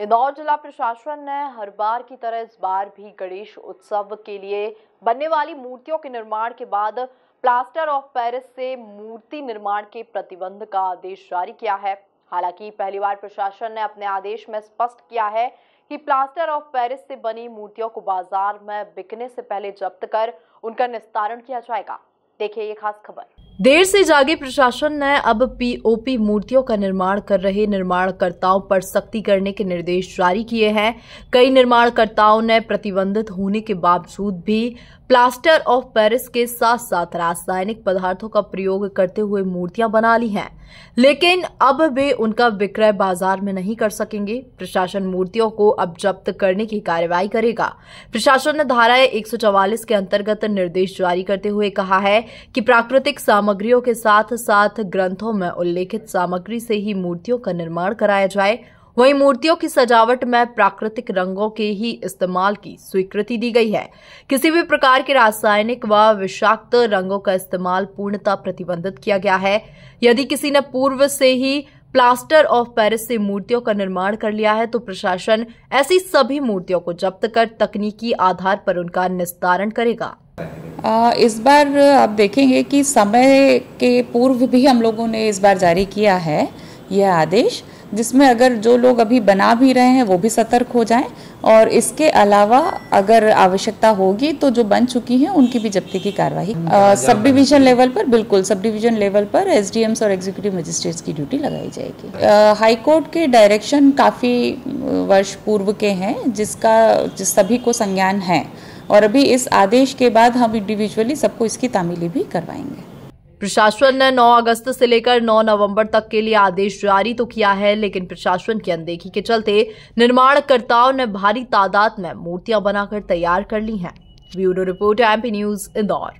इंदौर जिला प्रशासन ने हर बार की तरह इस बार भी गणेश उत्सव के लिए बनने वाली मूर्तियों के निर्माण के बाद प्लास्टर ऑफ पेरिस से मूर्ति निर्माण के प्रतिबंध का आदेश जारी किया है हालांकि पहली बार प्रशासन ने अपने आदेश में स्पष्ट किया है कि प्लास्टर ऑफ पेरिस से बनी मूर्तियों को बाजार में बिकने से पहले जब्त कर उनका निस्तारण किया जाएगा देखिए ये खास खबर देर से जागे प्रशासन ने अब पीओपी मूर्तियों का निर्माण कर रहे निर्माणकर्ताओं पर सख्ती करने के निर्देश जारी किए हैं कई निर्माणकर्ताओं ने प्रतिबंधित होने के बावजूद भी प्लास्टर ऑफ पेरिस के साथ साथ रासायनिक पदार्थों का प्रयोग करते हुए मूर्तियां बना ली हैं लेकिन अब वे उनका विक्रय बाजार में नहीं कर सकेंगे प्रशासन मूर्तियों को अब जब्त करने की कार्रवाई करेगा प्रशासन ने धारा एक के अंतर्गत निर्देश जारी करते हुए कहा है कि प्राकृतिक सामग्रियों के साथ साथ ग्रंथों में उल्लेखित सामग्री से ही मूर्तियों का निर्माण कराया जाए वहीं मूर्तियों की सजावट में प्राकृतिक रंगों के ही इस्तेमाल की स्वीकृति दी गई है किसी भी प्रकार के रासायनिक व विषाक्त रंगों का इस्तेमाल पूर्णतः प्रतिबंधित किया गया है यदि किसी ने पूर्व से ही प्लास्टर ऑफ पेरिस से मूर्तियों का निर्माण कर लिया है तो प्रशासन ऐसी सभी मूर्तियों को जब्त कर तकनीकी आधार पर उनका निस्तारण करेगा इस बार आप देखेंगे कि समय के पूर्व भी हम लोगों ने इस बार जारी किया है यह आदेश जिसमें अगर जो लोग अभी बना भी रहे हैं वो भी सतर्क हो जाएं और इसके अलावा अगर आवश्यकता होगी तो जो बन चुकी हैं उनकी भी जब्ती की कार्रवाई सब डिवीजन लेवल पर बिल्कुल सब डिवीजन लेवल पर एसडीएम्स और एग्जीक्यूटिव मजिस्ट्रेट्स की ड्यूटी लगाई जाएगी हाईकोर्ट के डायरेक्शन काफ़ी वर्ष पूर्व के हैं जिसका जिस सभी को संज्ञान है और अभी इस आदेश के बाद हम इंडिविजुअली सबको इसकी तामीली भी करवाएंगे प्रशासन ने 9 अगस्त से लेकर 9 नवंबर तक के लिए आदेश जारी तो किया है लेकिन प्रशासन की अनदेखी के चलते निर्माणकर्ताओं ने भारी तादाद में मूर्तियां बनाकर तैयार कर ली हैं bureau report MP news Indore